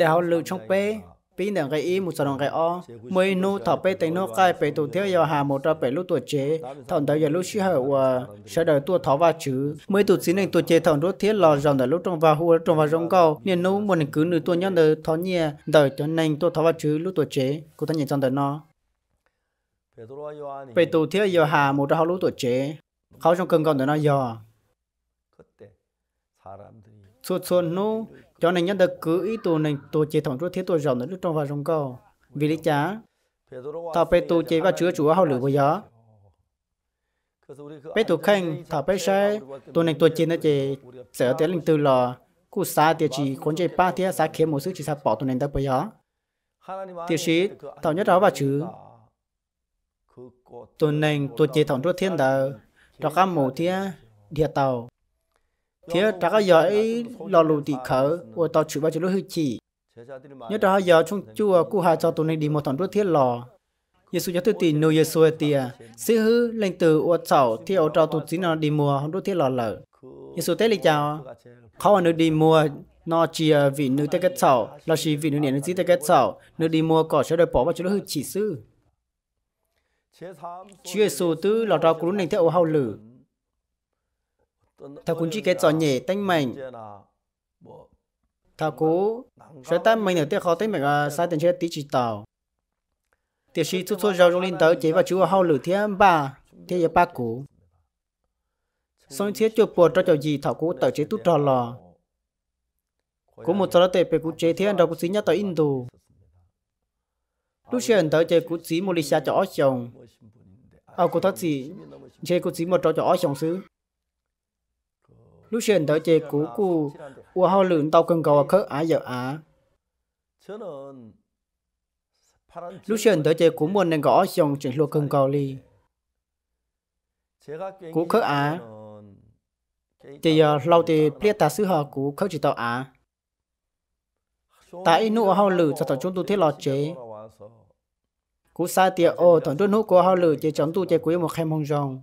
แต่เขาลือช่องเป้ปีนเดงไกอีมุสองไกออเมื่อนูถอเป้เตโนไกไปตัวเที่ยวยาหาหมดเราไปลูกตัวเจถอนเดียวลูกชื่อเหวเสดตัวถอว่าชื่อเมื่อตัวสีหนึ่งตัวเจถอนรถเที่ยรอจอมแต่ลูกตรงว่าหัวตรงว่ารงเก่าเนี่ยนูมันคือหนึ่งตัวยันเดอถอนเนี่ยเดี๋ยวจนหนึ่งตัวถอว่าชื่อลูกตัวเจกูตั้งใจจอมแต่นอไปตัวเที่ยวยาหาหมดเราลูกตัวเจเขาจงเกินก่อนแต่นอยอส่วนส่วนนู้ cho nên nhân ta cứ ý tu nên tu chế thẳng trước thế tu rộng nữa trong và rộng cầu vì lý chá ta phải tu chế và chứa chúa hậu lửa của gió bé tu khanh thả bé sai tu nên tu chế nó chế sở tế linh tư lò cú xa tiệt chỉ khốn chế ba tiệt xa kiếm một sức chỉ xa bỏ tu nên ta bây gió tiệt sĩ thảo nhất đó và chứ tu nên tu chế thẳng trước thiên đạo đó các mẫu tiệt địa tàu thế đã có giờ lò lù tì khở và tao chịu bao nhiêu lúc hư chỉ nhớ đã giờ chúng chùa ờ, cụ hà cho tụi này đi một thằng trước thiết lò Giêsu cho tôi tìm nuôi Giêsu tia sĩ hư lên từ ô chảo thì ô chảo tụt nó đi mua không đốt thiết lò lở Giêsu tế lịch chào khó nữ đi mua nó chia ờ, vì nữ tế kết chảo là chỉ vì nữ niệm nữ chỉ tế kết chảo nữ đi mua cỏ sẽ đợi bỏ vào chỗ hư chỉ sư Chúa Giêsu tứ lò trao cũng này theo ô hao lử Thảo cũng chỉ cái trò nhẹ tinh mạnh. Thảo cú, sẽ tan mình ở tiết khó tinh mạnh à sai tình chơi tí chỉ tàu. Tiết sĩ chút số rau rung linh tới chế và chú ở hậu lử thiên ba, thiên yếu ba cũ Xong thiết chụp bộ cho chào gì thảo cú tạo chế tút trò lò. Cú một trò tệ về cú chế thiên đầu cú xí nhá tới Indo. Lúc chuyển tới chế cú xí một lì xa cho ớt chồng. Ờ cú thật gì, chế cú xí một trò cho ớt chồng xứ lúc xuyên tới chế cú cú ua hoa lượng tàu cần cầu khớ á giờ á lúc xuyên tới chế cú muốn nên gõ dòng chuyển lua cần cầu li cú khớ á thì giờ lâu thì biết ta sư họ cú khớ chỉ tàu á tại nụ hoa lử cho tổng chúng tôi thiết lọt chế cú xa tiệt ô tổng chúng nụ của hoa lử chế chóng tu chế quý một khem hồng rồng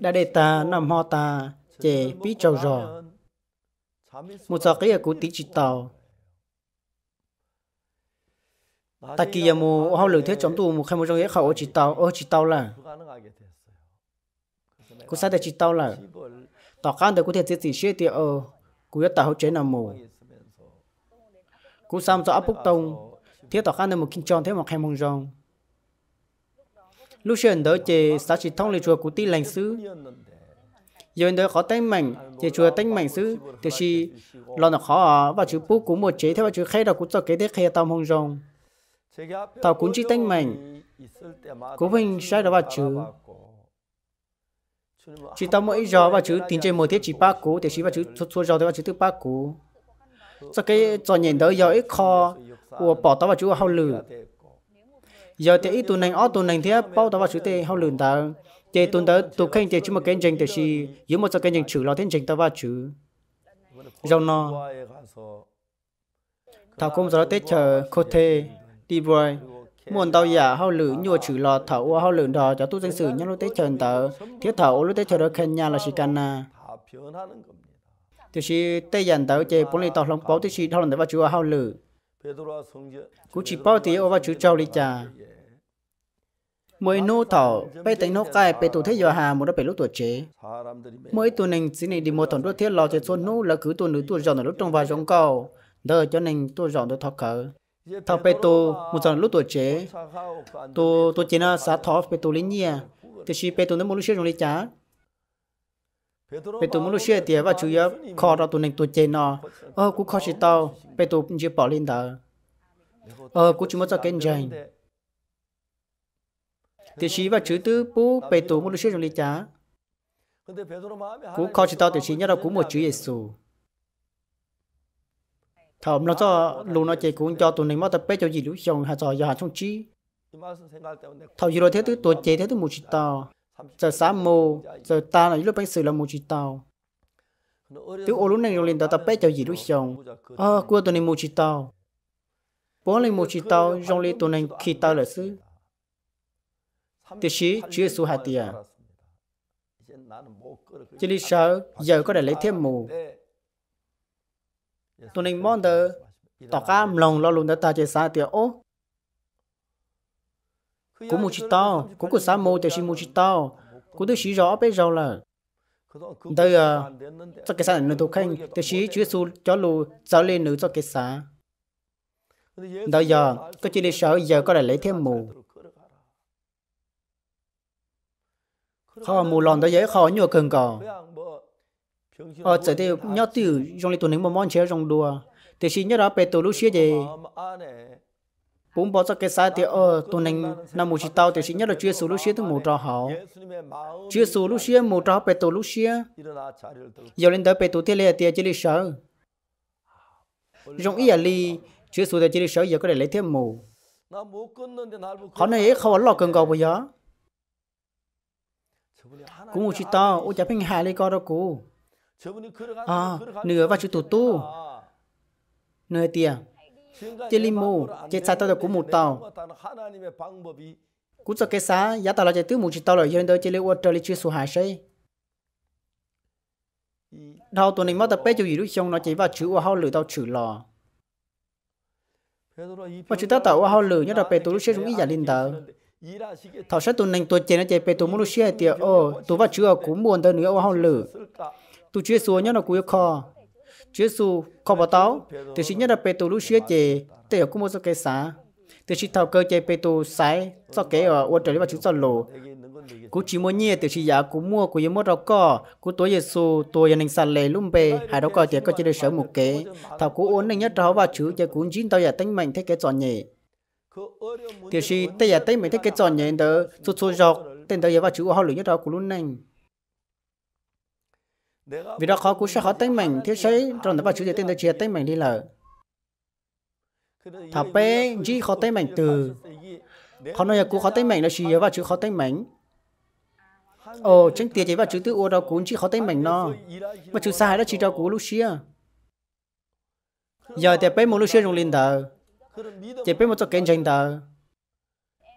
đã để ta nằm ho ta chè bí trâu rò một giờ cái của tí chỉ tàu ta giờ mù hao lửa thế chống tù một khai một trong cái khẩu chỉ tàu ô chỉ tàu là cũng sai để chỉ tàu là tỏ can để có thể chỉ xe thì ở cú nhất tàu chế nào mù cũng xong do áp bức tông thiết tỏ can để một kinh tròn thế một khai mông rong lúc chuyện đó chế sao chỉ thông lệ chùa cụ ti lành sư giờ đó khó tách mảnh chế chùa tách mảnh sư thì chỉ lo nó khó và chữ bút cũng một chế theo chữ khay đó cũng cho kế thế khay tam hồng rồng tao cũng chỉ tách mảnh cố hình sai đó và chữ chỉ tao mỗi gió và chữ tính trên một thiết chỉ ba cú thì chỉ và chữ xuất xuất gió thì và chữ thứ ba cú cho cái cho nhận đỡ gió ít khó của bỏ tao và chữ hao lử giờ thì ít tuần này ó tuần này thì bao tao vào chữ tê hao lường ta tê tuần tới tụ khen tê chúng mà kinh tranh tê si dưới một số kinh tranh chữ lo thiên tranh tao vào chữ giàu nó, thảo công giờ tết chờ khô thê đi bồi muốn tao giả hao lử nhua chữ lo thảo ô hao lử đó cho tu danh sử nhân lúc tết chờ tờ thiết thảo lúc tết chờ đó khen nhà là si cana thì si tê dàn tờ chê bốn lì tao lòng báo thì si thao lần tao vào chữ hao lử cú chỉ bao thì ô vào chữ trâu đi trà mỗi nô thọ bây tính nô cai, bây tụ thế giờ hà một đó bảy lúc tuổi chế mỗi tụ nành xin này đi một tuần đốt thiết lò chế xuân nô là cứ tụ nữ tụ giòn ở lúc trong vài giống cầu đờ cho nành tụ giòn được thọ cỡ thọ bây tụ một tuần lúc tuổi chế tụ tụ chỉ na xã thọ bây tụ lính nhia thì chỉ bây tụ nó một lúc chơi dùng lý chả bây tụ một lúc chơi thì và chủ yếu khó ra tụ nành tụ chế nọ. ờ cũng khó chỉ tao bây tụ chỉ bỏ lên đó ờ cũng chỉ muốn cho kênh dành Tiểu sĩ và chữ tư bố bề tổ một lúc lý chá. cũng khó chỉ tao tiểu sĩ nhớ đâu cũng một chữ Giêsu. Thầm nó cho lù nó chạy cũng cho tụi này mất tập bế cho gì lúc xong hạ trò giờ hạt trong trí. Thầm gì rồi thế thứ tuổi chạy thế thứ một chỉ tao. Giờ xã mô, giờ ta là lúc bánh sử là một chỉ tao. Tức ô lúc này lên tao tập bế cho gì lúc xong. À, ờ, cua tụi này một chỉ tao. Bố lên một chỉ tao, dòng lên tụi này khi tao là sư. 뜻이 주의 수하디야. Chilisha giờ có thể lấy thêm mù. Tôi nên mong tờ tỏ cá lòng lo lùng ta chơi xa tiệt ô. Cú mù chỉ to, cú của xa mù tiệt mù chỉ to, cú tôi chỉ rõ bây giờ là. Đây à, cho cái xa nữ tục khanh, tiệt sĩ Chúa cho lù giáo lên nữ cho cái xa. Đây giờ, tôi chỉ sợ giờ có thể lấy thêm mù. khó mù lòn đó giấy khó nhiều cường cỏ ờ trở thì nhớ từ trong lịch tuần những một món chế trong đùa thì chỉ nhớ đó về tổ lúc xưa gì bốn bỏ cho cái sai thì ở ờ, tuần này năm một chỉ tao thì chỉ nhớ là chia số lúc xưa thì một trò họ chia số lúc xưa một trò về tổ lúc xưa giờ lên tới về tổ thế lệ thì chỉ lịch sở trong ý là li chia số thì chỉ lịch sở giờ có thể lấy thêm mù họ này không lo cường cầu bây giờ cũng chỉ to ô chả phình hại lấy co đó cú à nửa và chữ tổ tu nơi tiền chế li mù chế sa tao cũng một tàu cũng cho cái sa giá tao là chế tứ một chỉ tao rồi giờ đó chế li ô trời li chưa sù hà xây đâu tuần này mất tập bé chú gì đúng không nó chỉ vào chữ ô hao lửa tao chữ lò mà chúng ta tạo ô hao lửa nhớ là bé tụi lúc sẽ dùng ý giả linh tờ thảo sát tu nành tu chén nó chạy về tu mua xe tiệt ô tu vào chưa cũng buồn tới nữa không lử tu chia số nhớ là cú kho chia xu kho bảo táo từ sinh nhớ là về tu lúc xe chạy tiệt cũng mua số cái xá từ sinh thảo cơ chạy về tu sái cho cái ở ô trời vào chúng cho lỗ cú chỉ mua nhẹ từ sinh giả cú mua cú yếm mua đâu có cú tối giờ xu tôi giờ nành sàn lề lùm bề hai đâu có tiệt có chỉ được sở một cái thảo cú ôn nành nhất đó vào chứ chạy cú chín tao giả tinh mạnh thế cái tròn nhẹ tiêu chí tây giả tây mấy thế cái tròn nhện đó chút chút dọc tên đó vào chữ họ lửa nhất đó của luôn này vì đó khó cũng sẽ khó tây mảnh thế sẽ tròn đó vào chữ tên đó chia tây mảnh đi lờ thảo bé gì khó tây mảnh từ khó nói là cũng khó tây mảnh là gì chỉ vào chữ khó tây mảnh ồ chẳng tiền chỉ vào chữ tự ô đó cũng chỉ khó tây mảnh nó mà chữ sai đó chỉ đó cũng lúc xưa giờ thì bé muốn lúc xưa dùng lên thờ chế bên một chỗ kênh tranh ta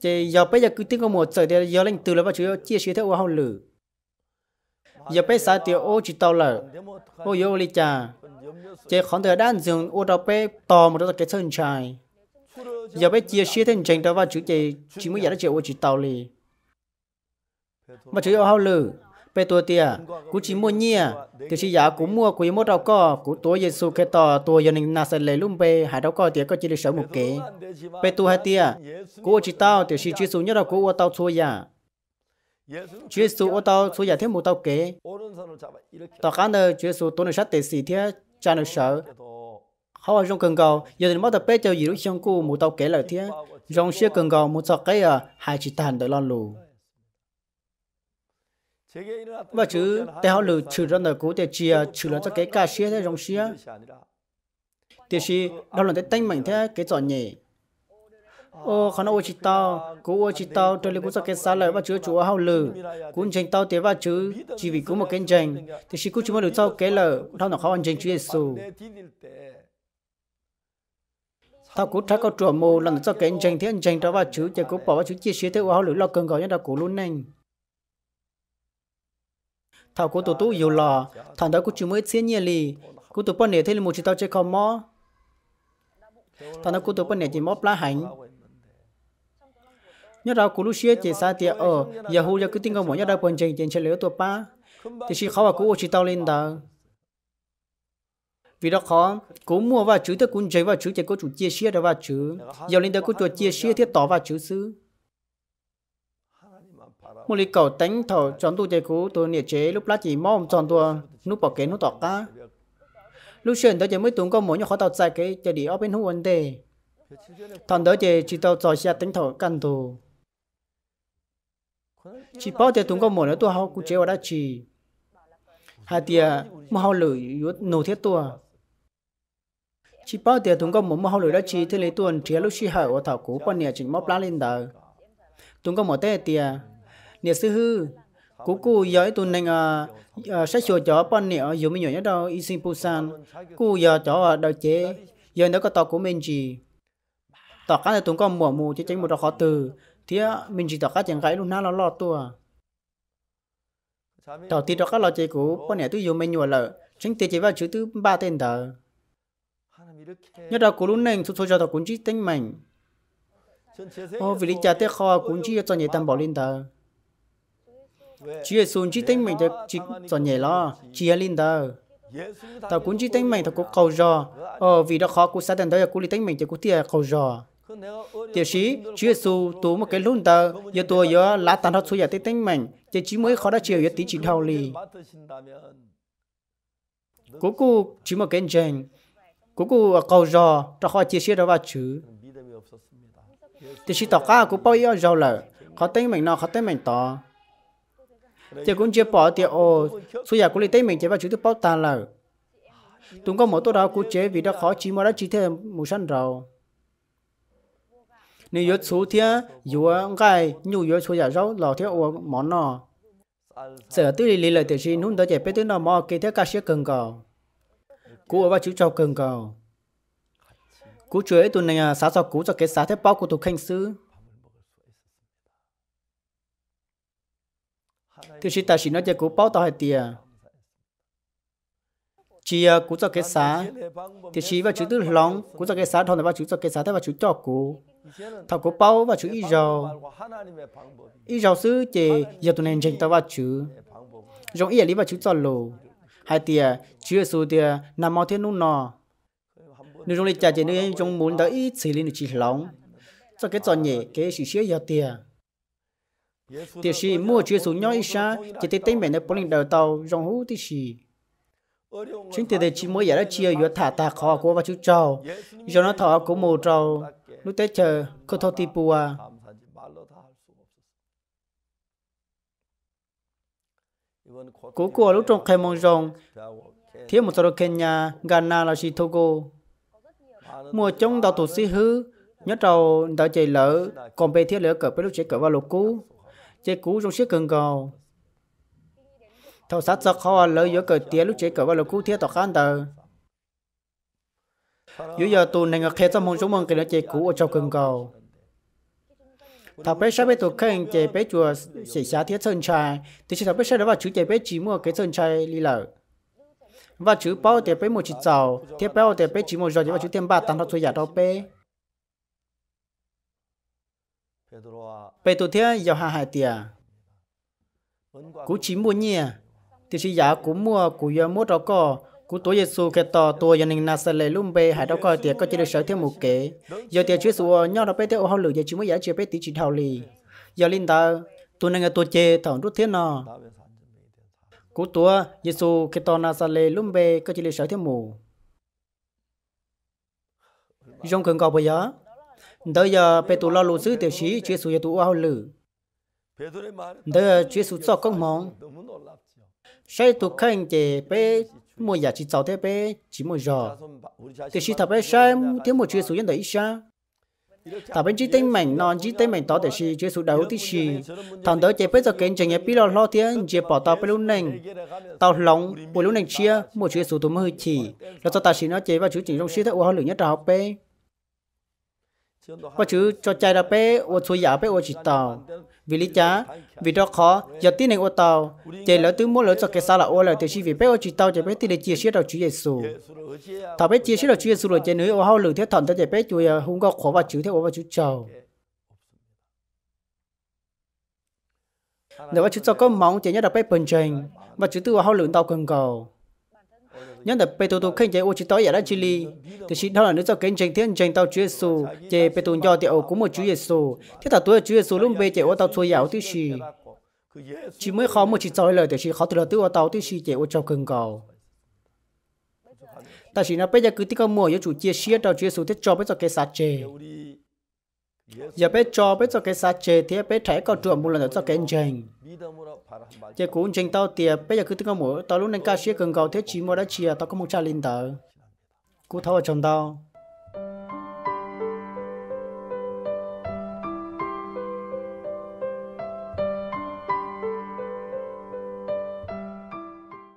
chế giờ bây giờ cứ tiếng có một giờ thì giờ lên từ là bao nhiêu chia sẻ theo hoa lử giờ bây giờ thì ô chỉ tàu là ô yếu lý cha chế khón thời đan dường ô đâu bây to một đó cái sơn trai giờ bây chia sẻ theo tranh đó và chữ chế chỉ mới giải được chế ô chỉ tàu lì và chữ ô hoa lử bây tôi tia cú chỉ à? mua nhia thì chỉ giả cú mua quý mua đâu có cú tôi Giêsu cái tò tôi giờ nên nà sẽ lấy luôn bê hai đâu có tia có chỉ được sống một kế bây tôi hai tia cú chỉ tao thì chỉ Giêsu nhớ đâu cú ô tao xui ya Giêsu ô tao xui ya thêm một tao kế tao cá nơi Giêsu tôi nên sát tế sĩ thế cha nơi sợ họ ở trong cần cầu giờ thì mất tập bê cho gì lúc xong cú một tao kế lại thế trong xe cần cầu một sọ kế à hai chỉ tàn đợi lon lù và chứ tế họ lử trừ ra nơi cũ tế chia trừ là cho cái cà xia thế rong xia thì xi đó là cái tinh mảnh thế cái giỏ nhỉ ô khán ô chỉ tao cú ô chỉ tao tôi lấy cú cho cái xa lời và chứ chúa hao lử cú tranh tao tế và chữ chỉ vì cú một cái tranh thì xi cú chỉ mới được sau cái lờ thao nó khó ăn tranh chúa giêsu thao cú trái có chùa mù lần cho cái tranh thế anh tranh đó và chữ chỉ cú bỏ và chữ chia sẻ thế ô hao lử lo cần gọi nhất là cú luôn nhanh thảo của tổ tú yêu lò thằng đó cũng chỉ mới xin nhiên lì của tổ bọn này thấy là một chỉ tao chơi không mò thằng đó của tổ bọn này chỉ mò lá hành nhớ đâu của lúc xưa chỉ xa tiệt ở giờ hú giờ cứ tin con mỗi nhớ đâu bọn chèn tiền chơi lỡ tổ ba thì chỉ khó và cũng chỉ tao lên đó vì đó khó cố mua và chữ thức cũng chơi và chữ chỉ có chủ chia sẻ đó và chữ giờ lên đó có chủ chia sẻ thiết tỏ và chữ xứ mua lì cầu tánh thầu chọn tu chơi cũ tôi nhiệt chế lúc lá chỉ mong chọn tua nút bỏ kế nút tọt cá lúc xuyên tới chơi mới tụng có mỗi nhỏ khó tàu dài cái chơi đi ở bên hữu vấn đề thằng đó chơi chỉ tàu trò xe tánh thầu căn tù chỉ bao chơi tụng có mỗi nữa tua họ cũng chế vào đã chỉ hai tia mua mà lửa lử nổ thiết tua chỉ bao tia tụng có mỗi mua họ lửa đã chỉ thế lấy tuần chế lúc xí hở ở thảo cũ quan nhà chỉ móc lá lên đời tụng có mỗi tê tia nếu sư hư cú ờ, ờ, cú giới tu nên à sẽ sửa cho bọn nẻo dù mình nhỏ nhất đâu y sinh phu san cú giờ cho đầu chế giờ nó có tàu của mình gì tàu cá thì tụi con mùa mù chứ tránh một đó khó từ thì mình chỉ tàu cá chẳng gãy luôn nó lo lo tua à. tàu tí đó các lo chế cú bọn nẻo tôi dùng mình nhỏ là chính tế chế vào chữ thứ ba tên tờ nhất đâu cú luôn này số số cho tàu cuốn chỉ tính mình ô vì lý cha tế kho cuốn chỉ cho nhảy tam bảo lên tờ chỉ xuống chỉ tính mình được chỉ chọn nhảy lo chỉ linh đó ta cũng chỉ tính mình ta cũng cầu rò ờ vì đó khó cũng sát đến đó cũng tính mình thì cũng tiệt cầu rò tiệt sĩ chỉ xuống tú một cái luôn ta giờ tôi giờ lá tan hết số giờ tính tính mình chỉ chỉ mới khó đã chiều giờ tí chỉ thâu lì cố cô chỉ một cái chèn cố cô cầu rò cho khó chia sẻ đó vào chữ. tiệt sĩ tỏ ca, cũng bao giờ rò lợ khó tính mình nó khó tính mình tỏ giờ cũng chưa bỏ tiền ô số giờ cũng lấy tay mình chế vào chữ thức bao ta là tụng có một tổ đạo cũng chế vì đã khó chỉ mà đã chỉ thêm một sân rồi nếu yếu số thế yếu cái nhu yếu số giờ rau lò thế ô món nọ giờ tư lý lý lời từ gì nún tới chế biết tới nọ mò kê theo cả sẽ cần cầu cú ở vào chữ trâu cần cầu cú chuối tụi này à, xã sọ cú cho cái xã thế bao của tụi khanh sư thì chỉ ta chỉ nói cho cụ bao tao hay tiền chỉ à, cụ cho cái xá thì chỉ và chú tư lòng cụ cho cái xá thôi là và chú cho cái xá thế và chú cho cụ thọ cụ bao và chú y dầu y dầu sư chỉ giờ tụi nên chỉnh tao và chú giống y lý và chú cho lù hai tia chưa số tia nằm mau thiên nung nọ nếu trong lịch trả chỉ nếu trong muốn tới ít xử lý được chỉ lòng cho cái tròn nhẹ cái sự xíu giờ tia thì sĩ mua chưa xuống nhau xa chỉ thấy tên mẹ nó bỏ lên đầu tàu rong hú thì sĩ chính từ đây chỉ mới giải đó chia vừa thả tà khó của và chú trâu do nó thọ của mồ trâu lúc tới chờ cô thọ ti bùa cố của lúc trong khai mong rong thiếu một số Kenya Ghana là si Togo mùa chống đào tổ sĩ hư nhớ trâu đào chạy lỡ còn bê thiết lỡ cỡ bê lúc chạy cỡ vào lục cú chế cú trong chiếc cường cầu thầu sát giặc hoa lợi giữa cờ tía lúc chế cờ vào lúc cú thiết tỏ khăn tờ giữa giờ tù này ngạc hết trong mong chúng mong cái nó chế cú ở trong cường cầu thảo bé sao bé tụ khen chế bé chùa xảy ra thiết sơn trai thì chỉ thảo bé sao đó vào chữ chế bé chỉ mua cái sơn trai đi lợ và chữ bao thì bé một chỉ giàu thiết bao thì bé chỉ một giờ thì vào chữ thêm ba tăng nó thôi giả đâu bé bây tôi thấy giờ hai hai tiền cú chỉ mua nhỉ à. thì chỉ giá cú mua cú giờ mua đó có cú tối giờ su cái tò tôi giờ nên nasa lấy luôn bê hai đó coi tiền có chỉ được sở thêm một kế giờ tiền chưa su nhau đó bây thế ô hao lửa giờ chỉ mới giá chưa bây tí chỉ thảo lì giờ linh ta tôi nên tôi chê thằng rút thế nào cú tua giờ su cái tò nasa lấy luôn bê có chỉ được sở thêm một trong cần cầu bây giờ đời giờ bé tu lo lụt giữ tiểu sĩ chia sụt tu ao lử đời giờ chia sụt cho công mong sai tu khanh chế bé mua nhà chỉ cháu thế bé chỉ mua giò tiểu sĩ thà bé sai thiếu một chia sụt nhân đấy sao ta bên chỉ tay mảnh non chỉ tay mảnh to để xì chỉ số đầu tí xì thằng đó chỉ biết giờ kiến chẳng biết lo lo tiếng chỉ bỏ tao bên lúc này tao lòng buổi lúc này chia một chuyện số tụm hơi chỉ là tao ta xì nó chỉ và chú chỉnh trong xí thế hoa lửa nhất trào bê và chữ cho chạy ra bé ô số giả bé ô chỉ tàu vì lý cha vì đó khó giờ tin này ô tàu chạy lỡ tứ mua lỡ cho cái sao là ô lỡ thì chỉ vì bé ô chỉ tàu chạy bé thì để chia sẻ đầu chúa giêsu thảo bé chia sẻ đầu chúa giêsu rồi chạy nữa ô hao lử thế thần ta chạy bé chúa ờ, không có khó và chữ thế ô và chú chầu nếu mà chú cho có mong chạy nhất là bé bình trình và chú tư ô hao lử tàu cần cầu nhân tập bê tu tu khen chế ô chỉ tối giả đã chi li thì chỉ đó là nữ cho kênh tranh thiên tranh tao chúa giêsu chế bê tu do thì ô cũng một chúa giêsu thế tao tuổi chúa giêsu luôn bê chế ô tao chúa giàu thứ gì chỉ mới khó một chỉ tối lời thì chỉ khó từ là tự ô tao thứ gì chế ô cho cưng cầu ta chỉ là bây giờ cứ tí con mua yếu chủ chia chia tao chúa giêsu thích cho bây giờ cái sát chế giờ bây cho bây giờ cái sát chế thì bây thấy con trưởng một lần nữa cho kênh tranh chỉ cũng chính tao tiệp bây giờ cứ tiếng mổ tao lúc nên ca sĩ cần cầu thế chỉ mua đã chia tao có một cha linh tờ cú thâu ở trong tao